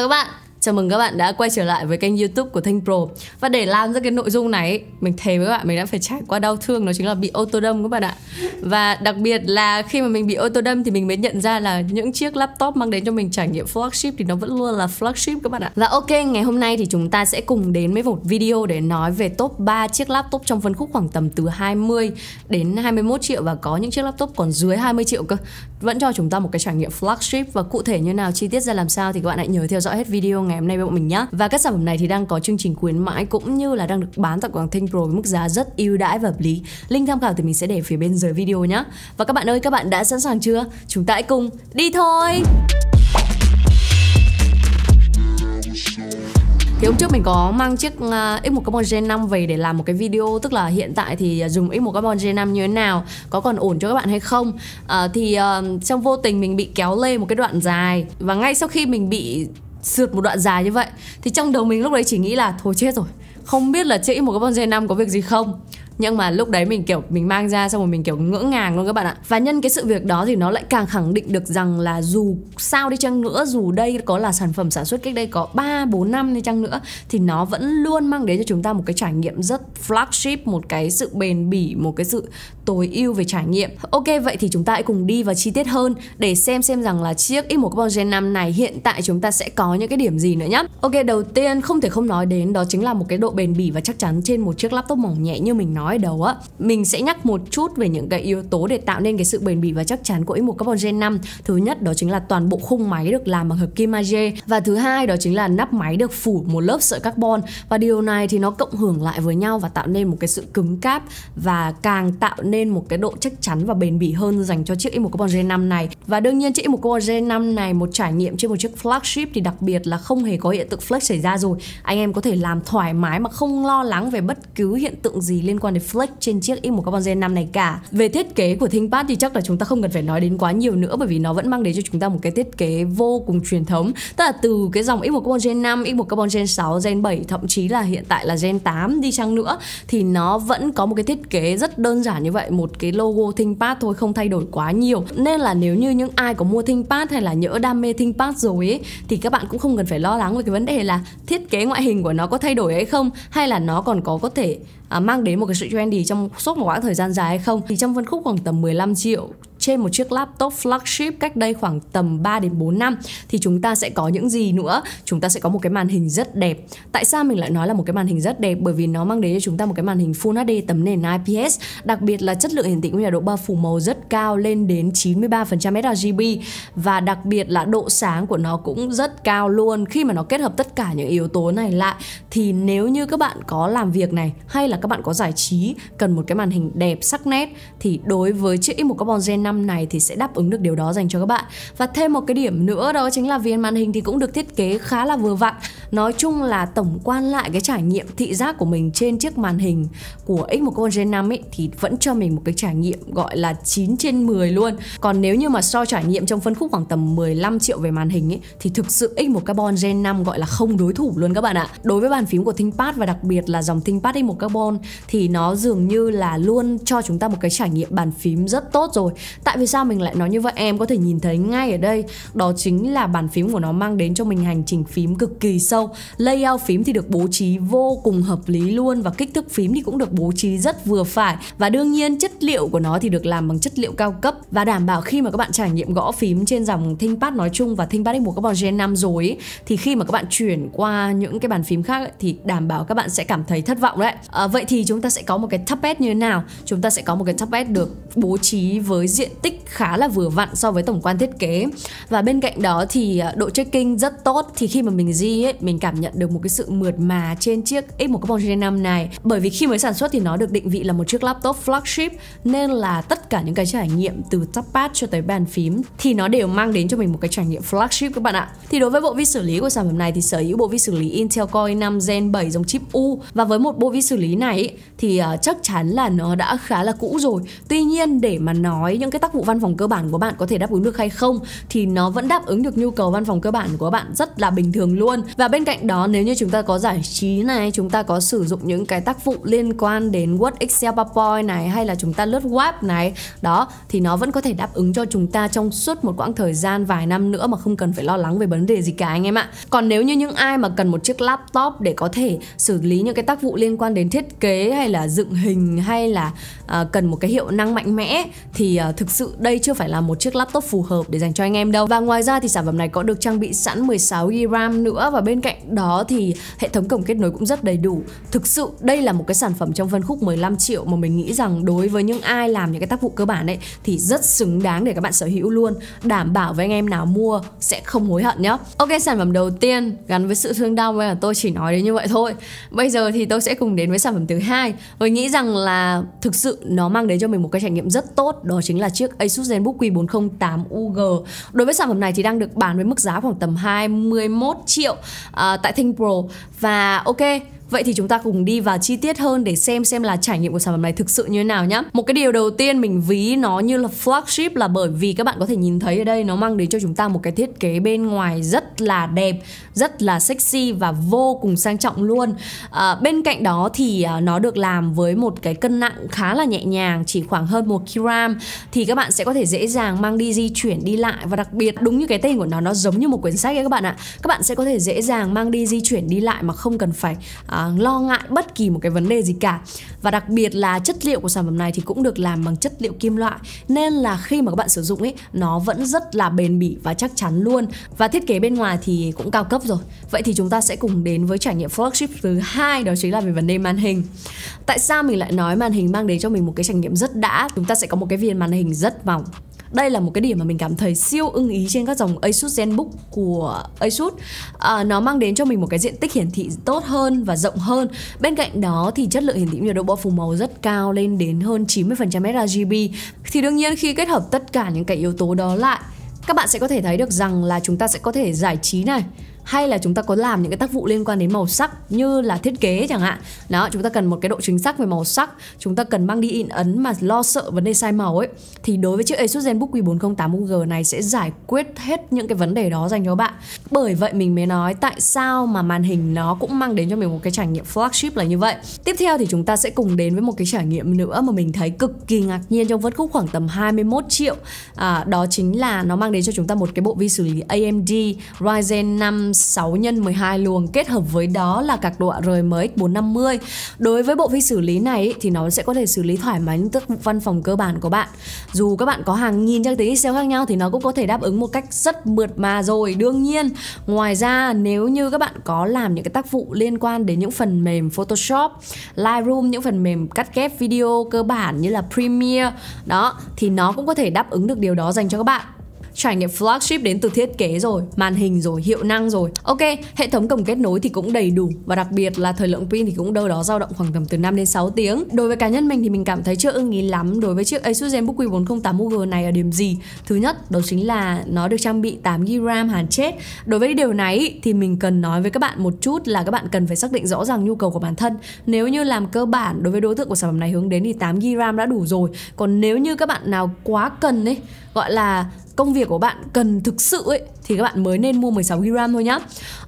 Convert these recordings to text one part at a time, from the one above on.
小班。Chào mừng các bạn đã quay trở lại với kênh youtube của Thanh Pro Và để làm ra cái nội dung này Mình thề với các bạn mình đã phải trải qua đau thương Đó chính là bị ô tô đâm các bạn ạ Và đặc biệt là khi mà mình bị ô tô đâm Thì mình mới nhận ra là những chiếc laptop mang đến cho mình trải nghiệm flagship Thì nó vẫn luôn là flagship các bạn ạ Và ok ngày hôm nay thì chúng ta sẽ cùng đến với một video Để nói về top 3 chiếc laptop trong phân khúc khoảng tầm từ 20 đến 21 triệu Và có những chiếc laptop còn dưới 20 triệu cơ Vẫn cho chúng ta một cái trải nghiệm flagship Và cụ thể như nào chi tiết ra làm sao Thì các bạn hãy nhớ theo dõi hết video ngày ngày hôm nay với bọn mình nhé và các sản phẩm này thì đang có chương trình khuyến mãi cũng như là đang được bán tại Quảng Thanh Pro với mức giá rất ưu đãi và hợp lý link tham khảo thì mình sẽ để phía bên dưới video nhé và các bạn ơi các bạn đã sẵn sàng chưa chúng ta hãy cùng đi thôi thì hôm trước mình có mang chiếc uh, à, X1 Carbon Gen 5 về để làm một cái video tức là hiện tại thì dùng X1 Carbon Gen 5 như thế nào có còn ổn cho các bạn hay không uh, thì uh, trong vô tình mình bị kéo lê một cái đoạn dài và ngay sau khi mình bị sượt một đoạn dài như vậy thì trong đầu mình lúc đấy chỉ nghĩ là thôi chết rồi không biết là trĩ một cái bonsai năm có việc gì không nhưng mà lúc đấy mình kiểu mình mang ra xong rồi mình kiểu ngỡ ngàng luôn các bạn ạ và nhân cái sự việc đó thì nó lại càng khẳng định được rằng là dù sao đi chăng nữa dù đây có là sản phẩm sản xuất cách đây có 3 4 năm đi chăng nữa thì nó vẫn luôn mang đến cho chúng ta một cái trải nghiệm rất flagship một cái sự bền bỉ một cái sự tối ưu về trải nghiệm ok vậy thì chúng ta hãy cùng đi vào chi tiết hơn để xem xem rằng là chiếc X1 Carbon Gen 5 này hiện tại chúng ta sẽ có những cái điểm gì nữa nhá ok đầu tiên không thể không nói đến đó chính là một cái độ bền bỉ và chắc chắn trên một chiếc laptop mỏng nhẹ như mình nói nói ở đầu á mình sẽ nhắc một chút về những cái yếu tố để tạo nên cái sự bền bỉ và chắc chắn của x Carbon Gen 5 thứ nhất đó chính là toàn bộ khung máy được làm bằng hợp kim magie và thứ hai đó chính là nắp máy được phủ một lớp sợi carbon và điều này thì nó cộng hưởng lại với nhau và tạo nên một cái sự cứng cáp và càng tạo nên một cái độ chắc chắn và bền bỉ hơn dành cho chiếc x Carbon Gen 5 này và đương nhiên chiếc x Carbon Gen 5 này một trải nghiệm trên một chiếc flagship thì đặc biệt là không hề có hiện tượng flex xảy ra rồi anh em có thể làm thoải mái mà không lo lắng về bất cứ hiện tượng gì liên quan carbon deflect trên chiếc X1 Carbon Gen 5 này cả. Về thiết kế của ThinkPad thì chắc là chúng ta không cần phải nói đến quá nhiều nữa bởi vì nó vẫn mang đến cho chúng ta một cái thiết kế vô cùng truyền thống. Tức là từ cái dòng X1 Carbon Gen 5, X1 Carbon Gen 6, Gen 7 thậm chí là hiện tại là Gen 8 đi chăng nữa thì nó vẫn có một cái thiết kế rất đơn giản như vậy, một cái logo ThinkPad thôi không thay đổi quá nhiều. Nên là nếu như những ai có mua ThinkPad hay là nhỡ đam mê ThinkPad rồi ấy thì các bạn cũng không cần phải lo lắng về cái vấn đề là thiết kế ngoại hình của nó có thay đổi hay không hay là nó còn có có thể À, mang đến một cái sự trendy trong suốt một quãng thời gian dài hay không thì trong phân khúc khoảng tầm 15 triệu trên một chiếc laptop flagship cách đây khoảng tầm 3 đến 4 năm thì chúng ta sẽ có những gì nữa? Chúng ta sẽ có một cái màn hình rất đẹp. Tại sao mình lại nói là một cái màn hình rất đẹp? Bởi vì nó mang đến cho chúng ta một cái màn hình Full HD tấm nền IPS, đặc biệt là chất lượng hiển thị cũng như là độ bao phủ màu rất cao lên đến 93% sRGB và đặc biệt là độ sáng của nó cũng rất cao luôn. Khi mà nó kết hợp tất cả những yếu tố này lại thì nếu như các bạn có làm việc này hay là các bạn có giải trí cần một cái màn hình đẹp sắc nét thì đối với chiếc X1 Carbon Gen 5 năm này thì sẽ đáp ứng được điều đó dành cho các bạn và thêm một cái điểm nữa đó chính là viền màn hình thì cũng được thiết kế khá là vừa vặn nói chung là tổng quan lại cái trải nghiệm thị giác của mình trên chiếc màn hình của X1 Carbon Gen 5 ấy thì vẫn cho mình một cái trải nghiệm gọi là 9 trên 10 luôn còn nếu như mà so trải nghiệm trong phân khúc khoảng tầm 15 triệu về màn hình ấy thì thực sự X1 Carbon Gen 5 gọi là không đối thủ luôn các bạn ạ đối với bàn phím của ThinkPad và đặc biệt là dòng ThinkPad X1 Carbon thì nó dường như là luôn cho chúng ta một cái trải nghiệm bàn phím rất tốt rồi tại vì sao mình lại nói như vậy em có thể nhìn thấy ngay ở đây đó chính là bàn phím của nó mang đến cho mình hành trình phím cực kỳ sâu layout phím thì được bố trí vô cùng hợp lý luôn và kích thước phím thì cũng được bố trí rất vừa phải và đương nhiên chất liệu của nó thì được làm bằng chất liệu cao cấp và đảm bảo khi mà các bạn trải nghiệm gõ phím trên dòng ThinkPad nói chung và ThinkPad X1 Carbon Gen 5 rồi ấy, thì khi mà các bạn chuyển qua những cái bàn phím khác ấy, thì đảm bảo các bạn sẽ cảm thấy thất vọng đấy à, vậy thì chúng ta sẽ có một cái tablet như thế nào chúng ta sẽ có một cái tablet được bố trí với diện tích khá là vừa vặn so với tổng quan thiết kế và bên cạnh đó thì à, độ checking rất tốt thì khi mà mình di ấy mình cảm nhận được một cái sự mượt mà trên chiếc X1 Carbon Gen 5 này bởi vì khi mới sản xuất thì nó được định vị là một chiếc laptop flagship nên là tất cả những cái trải nghiệm từ touchpad cho tới bàn phím thì nó đều mang đến cho mình một cái trải nghiệm flagship các bạn ạ thì đối với bộ vi xử lý của sản phẩm này thì sở hữu bộ vi xử lý Intel Core i5 Gen 7 dòng chip U và với một bộ vi xử lý này thì à, chắc chắn là nó đã khá là cũ rồi tuy nhiên để mà nói những cái tác vụ văn phòng cơ bản của bạn có thể đáp ứng được hay không thì nó vẫn đáp ứng được nhu cầu văn phòng cơ bản của bạn rất là bình thường luôn và bên cạnh đó nếu như chúng ta có giải trí này chúng ta có sử dụng những cái tác vụ liên quan đến Word Excel PowerPoint này hay là chúng ta lướt web này đó thì nó vẫn có thể đáp ứng cho chúng ta trong suốt một quãng thời gian vài năm nữa mà không cần phải lo lắng về vấn đề gì cả anh em ạ còn nếu như những ai mà cần một chiếc laptop để có thể xử lý những cái tác vụ liên quan đến thiết kế hay là dựng hình hay là uh, cần một cái hiệu năng mạnh mẽ thì uh, thực sự đây chưa phải là một chiếc laptop phù hợp để dành cho anh em đâu. Và ngoài ra thì sản phẩm này có được trang bị sẵn 16GB RAM nữa và bên cạnh đó thì hệ thống cổng kết nối cũng rất đầy đủ. Thực sự đây là một cái sản phẩm trong phân khúc 15 triệu mà mình nghĩ rằng đối với những ai làm những cái tác vụ cơ bản ấy thì rất xứng đáng để các bạn sở hữu luôn. Đảm bảo với anh em nào mua sẽ không hối hận nhé. Ok, sản phẩm đầu tiên gắn với sự thương đau là tôi chỉ nói đến như vậy thôi. Bây giờ thì tôi sẽ cùng đến với sản phẩm thứ hai. Tôi nghĩ rằng là thực sự nó mang đến cho mình một cái trải nghiệm rất tốt đó chính là chiếc Asus ZenBook Q408UG. Đối với sản phẩm này thì đang được bán với mức giá khoảng tầm 21 triệu uh, tại ThinkPro và ok Vậy thì chúng ta cùng đi vào chi tiết hơn để xem xem là trải nghiệm của sản phẩm này thực sự như thế nào nhá. Một cái điều đầu tiên mình ví nó như là flagship là bởi vì các bạn có thể nhìn thấy ở đây nó mang đến cho chúng ta một cái thiết kế bên ngoài rất là đẹp, rất là sexy và vô cùng sang trọng luôn. À, bên cạnh đó thì à, nó được làm với một cái cân nặng khá là nhẹ nhàng, chỉ khoảng hơn 1 kg thì các bạn sẽ có thể dễ dàng mang đi di chuyển đi lại và đặc biệt đúng như cái tên của nó nó giống như một quyển sách ấy các bạn ạ. Các bạn sẽ có thể dễ dàng mang đi di chuyển đi lại mà không cần phải à, À, lo ngại bất kỳ một cái vấn đề gì cả và đặc biệt là chất liệu của sản phẩm này thì cũng được làm bằng chất liệu kim loại nên là khi mà các bạn sử dụng ấy nó vẫn rất là bền bỉ và chắc chắn luôn và thiết kế bên ngoài thì cũng cao cấp rồi vậy thì chúng ta sẽ cùng đến với trải nghiệm flagship thứ hai đó chính là về vấn đề màn hình tại sao mình lại nói màn hình mang đến cho mình một cái trải nghiệm rất đã chúng ta sẽ có một cái viền màn hình rất mỏng đây là một cái điểm mà mình cảm thấy siêu ưng ý trên các dòng Asus ZenBook của Asus à, nó mang đến cho mình một cái diện tích hiển thị tốt hơn và rộng hơn bên cạnh đó thì chất lượng hiển thị nhiều độ bao phủ màu rất cao lên đến hơn 90% sRGB thì đương nhiên khi kết hợp tất cả những cái yếu tố đó lại các bạn sẽ có thể thấy được rằng là chúng ta sẽ có thể giải trí này hay là chúng ta có làm những cái tác vụ liên quan đến màu sắc như là thiết kế chẳng hạn đó chúng ta cần một cái độ chính xác về màu sắc chúng ta cần mang đi in ấn mà lo sợ vấn đề sai màu ấy thì đối với chiếc Asus ZenBook Q408 UG này sẽ giải quyết hết những cái vấn đề đó dành cho bạn bởi vậy mình mới nói tại sao mà màn hình nó cũng mang đến cho mình một cái trải nghiệm flagship là như vậy tiếp theo thì chúng ta sẽ cùng đến với một cái trải nghiệm nữa mà mình thấy cực kỳ ngạc nhiên trong vớt khúc khoảng tầm 21 triệu à, đó chính là nó mang đến cho chúng ta một cái bộ vi xử lý AMD Ryzen 5 6 x 12 luồng kết hợp với đó là các độ rời MX450. Đối với bộ vi xử lý này thì nó sẽ có thể xử lý thoải mái những tác vụ văn phòng cơ bản của bạn. Dù các bạn có hàng nghìn trang tính Excel khác nhau thì nó cũng có thể đáp ứng một cách rất mượt mà rồi, đương nhiên. Ngoài ra nếu như các bạn có làm những cái tác vụ liên quan đến những phần mềm Photoshop, Lightroom, những phần mềm cắt ghép video cơ bản như là Premiere đó thì nó cũng có thể đáp ứng được điều đó dành cho các bạn trải nghiệm flagship đến từ thiết kế rồi màn hình rồi hiệu năng rồi ok hệ thống cổng kết nối thì cũng đầy đủ và đặc biệt là thời lượng pin thì cũng đâu đó dao động khoảng tầm từ 5 đến 6 tiếng đối với cá nhân mình thì mình cảm thấy chưa ưng ý lắm đối với chiếc Asus ZenBook Q408 Uber này ở điểm gì thứ nhất đó chính là nó được trang bị 8GB RAM hàn chết đối với điều này thì mình cần nói với các bạn một chút là các bạn cần phải xác định rõ ràng nhu cầu của bản thân nếu như làm cơ bản đối với đối tượng của sản phẩm này hướng đến thì 8GB RAM đã đủ rồi còn nếu như các bạn nào quá cần ấy gọi là công việc của bạn cần thực sự ấy thì các bạn mới nên mua 16GB RAM thôi nhá.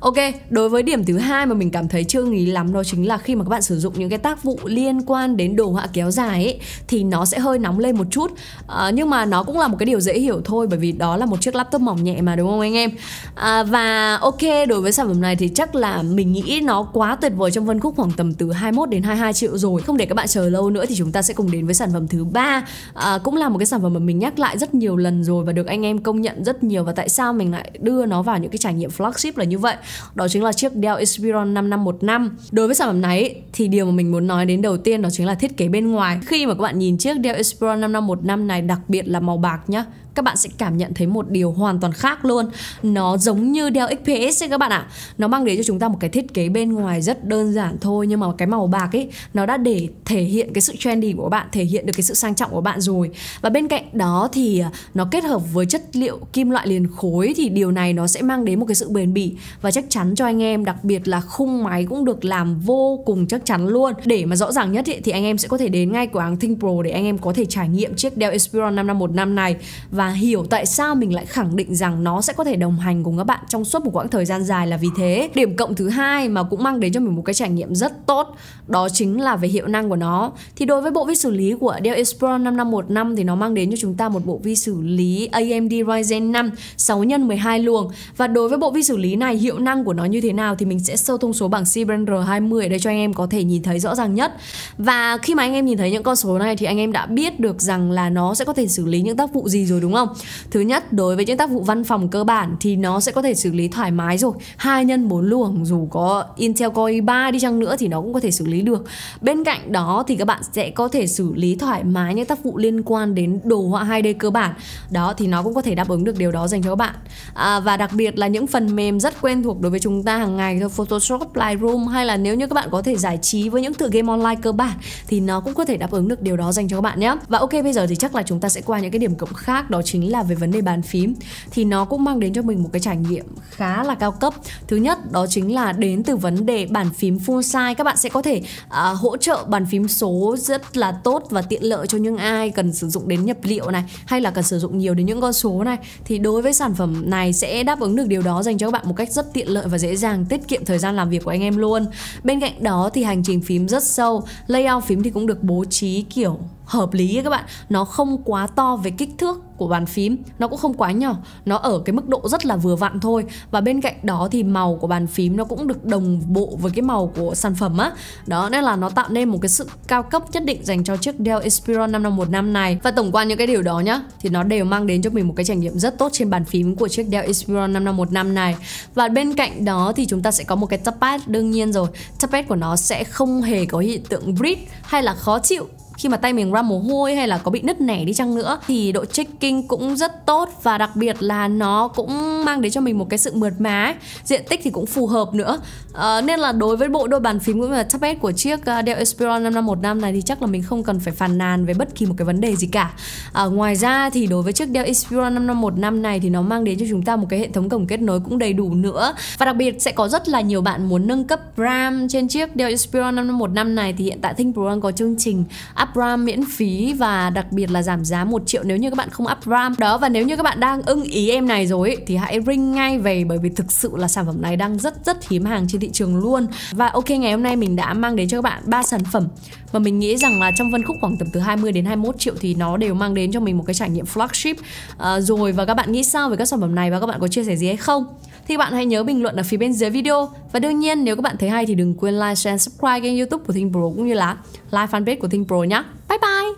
Ok, đối với điểm thứ hai mà mình cảm thấy chưa lý lắm đó chính là khi mà các bạn sử dụng những cái tác vụ liên quan đến đồ họa kéo dài ấy thì nó sẽ hơi nóng lên một chút. À, nhưng mà nó cũng là một cái điều dễ hiểu thôi bởi vì đó là một chiếc laptop mỏng nhẹ mà đúng không anh em? À, và ok, đối với sản phẩm này thì chắc là mình nghĩ nó quá tuyệt vời trong phân khúc khoảng tầm từ 21 đến 22 triệu rồi. Không để các bạn chờ lâu nữa thì chúng ta sẽ cùng đến với sản phẩm thứ ba. À, cũng là một cái sản phẩm mà mình nhắc lại rất nhiều lần rồi và được anh em công nhận rất nhiều và tại sao mình lại lại đưa nó vào những cái trải nghiệm flagship là như vậy đó chính là chiếc Dell Inspiron 5515 đối với sản phẩm này thì điều mà mình muốn nói đến đầu tiên đó chính là thiết kế bên ngoài khi mà các bạn nhìn chiếc Dell Inspiron 5515 này đặc biệt là màu bạc nhá các bạn sẽ cảm nhận thấy một điều hoàn toàn khác luôn nó giống như đeo XPS ấy các bạn ạ à. nó mang đến cho chúng ta một cái thiết kế bên ngoài rất đơn giản thôi nhưng mà cái màu bạc ấy nó đã để thể hiện cái sự trendy của bạn thể hiện được cái sự sang trọng của bạn rồi và bên cạnh đó thì à, nó kết hợp với chất liệu kim loại liền khối thì điều này nó sẽ mang đến một cái sự bền bỉ và chắc chắn cho anh em đặc biệt là khung máy cũng được làm vô cùng chắc chắn luôn để mà rõ ràng nhất ý, thì anh em sẽ có thể đến ngay cửa hàng Think Pro để anh em có thể trải nghiệm chiếc Dell Inspiron 5515 này và hiểu tại sao mình lại khẳng định rằng nó sẽ có thể đồng hành cùng các bạn trong suốt một quãng thời gian dài là vì thế điểm cộng thứ hai mà cũng mang đến cho mình một cái trải nghiệm rất tốt đó chính là về hiệu năng của nó thì đối với bộ vi xử lý của Dell Inspiron 5515 thì nó mang đến cho chúng ta một bộ vi xử lý AMD Ryzen 5 6 x 12 luồng và đối với bộ vi xử lý này hiệu năng của nó như thế nào thì mình sẽ sâu thông số bảng Cbrand R20 ở đây cho anh em có thể nhìn thấy rõ ràng nhất và khi mà anh em nhìn thấy những con số này thì anh em đã biết được rằng là nó sẽ có thể xử lý những tác vụ gì rồi đúng không không? Thứ nhất, đối với những tác vụ văn phòng cơ bản thì nó sẽ có thể xử lý thoải mái rồi. 2 nhân 4 luồng dù có Intel Core i3 đi chăng nữa thì nó cũng có thể xử lý được. Bên cạnh đó thì các bạn sẽ có thể xử lý thoải mái những tác vụ liên quan đến đồ họa 2D cơ bản. Đó thì nó cũng có thể đáp ứng được điều đó dành cho các bạn. À, và đặc biệt là những phần mềm rất quen thuộc đối với chúng ta hàng ngày như Photoshop, Lightroom hay là nếu như các bạn có thể giải trí với những tựa game online cơ bản thì nó cũng có thể đáp ứng được điều đó dành cho các bạn nhé. Và ok bây giờ thì chắc là chúng ta sẽ qua những cái điểm cộng khác đó chính là về vấn đề bàn phím thì nó cũng mang đến cho mình một cái trải nghiệm khá là cao cấp thứ nhất đó chính là đến từ vấn đề bàn phím full size các bạn sẽ có thể uh, hỗ trợ bàn phím số rất là tốt và tiện lợi cho những ai cần sử dụng đến nhập liệu này hay là cần sử dụng nhiều đến những con số này thì đối với sản phẩm này sẽ đáp ứng được điều đó dành cho các bạn một cách rất tiện lợi và dễ dàng tiết kiệm thời gian làm việc của anh em luôn bên cạnh đó thì hành trình phím rất sâu layout phím thì cũng được bố trí kiểu hợp lý các bạn nó không quá to về kích thước của bàn phím nó cũng không quá nhỏ nó ở cái mức độ rất là vừa vặn thôi và bên cạnh đó thì màu của bàn phím nó cũng được đồng bộ với cái màu của sản phẩm á đó nên là nó tạo nên một cái sự cao cấp nhất định dành cho chiếc Dell Inspiron 5515 này và tổng quan những cái điều đó nhá thì nó đều mang đến cho mình một cái trải nghiệm rất tốt trên bàn phím của chiếc Dell Inspiron 5515 này và bên cạnh đó thì chúng ta sẽ có một cái touchpad đương nhiên rồi touchpad của nó sẽ không hề có hiện tượng breed hay là khó chịu khi mà tay mình ra mồ hôi hay là có bị nứt nẻ đi chăng nữa thì độ checking cũng rất tốt và đặc biệt là nó cũng mang đến cho mình một cái sự mượt mà diện tích thì cũng phù hợp nữa à, nên là đối với bộ đôi bàn phím cũng như là tablet của chiếc ờ, Dell Inspiron 5515 này thì chắc là mình không cần phải phàn nàn về bất kỳ một cái vấn đề gì cả à, ngoài ra thì đối với chiếc Dell Inspiron 5515 này thì nó mang đến cho chúng ta một cái hệ thống cổng kết nối cũng đầy đủ nữa và đặc biệt sẽ có rất là nhiều bạn muốn nâng cấp RAM trên chiếc Dell Inspiron 5515 này thì hiện tại Think Pro đang có chương trình up up RAM miễn phí và đặc biệt là giảm giá 1 triệu nếu như các bạn không up RAM. Đó và nếu như các bạn đang ưng ý em này rồi thì hãy ring ngay về bởi vì thực sự là sản phẩm này đang rất rất hiếm hàng trên thị trường luôn. Và ok ngày hôm nay mình đã mang đến cho các bạn ba sản phẩm mà mình nghĩ rằng là trong phân khúc khoảng tầm từ 20 đến 21 triệu thì nó đều mang đến cho mình một cái trải nghiệm flagship à, rồi và các bạn nghĩ sao về các sản phẩm này và các bạn có chia sẻ gì hay không? thì bạn hãy nhớ bình luận ở phía bên dưới video và đương nhiên nếu các bạn thấy hay thì đừng quên like, share, subscribe kênh youtube của Thinh Pro cũng như là like fanpage của Thinh Pro nhé 拜拜。